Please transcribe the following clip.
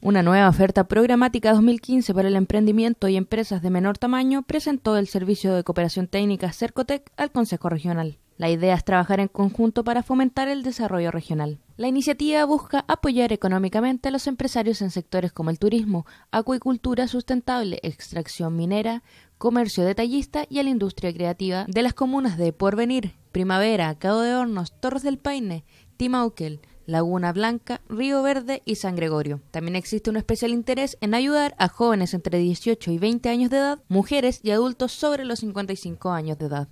Una nueva oferta programática 2015 para el emprendimiento y empresas de menor tamaño presentó el Servicio de Cooperación Técnica Cercotec al Consejo Regional. La idea es trabajar en conjunto para fomentar el desarrollo regional. La iniciativa busca apoyar económicamente a los empresarios en sectores como el turismo, acuicultura sustentable, extracción minera, comercio detallista y la industria creativa de las comunas de Porvenir, Primavera, Cabo de Hornos, Torres del Paine, Timauquel, Laguna Blanca, Río Verde y San Gregorio. También existe un especial interés en ayudar a jóvenes entre 18 y 20 años de edad, mujeres y adultos sobre los 55 años de edad.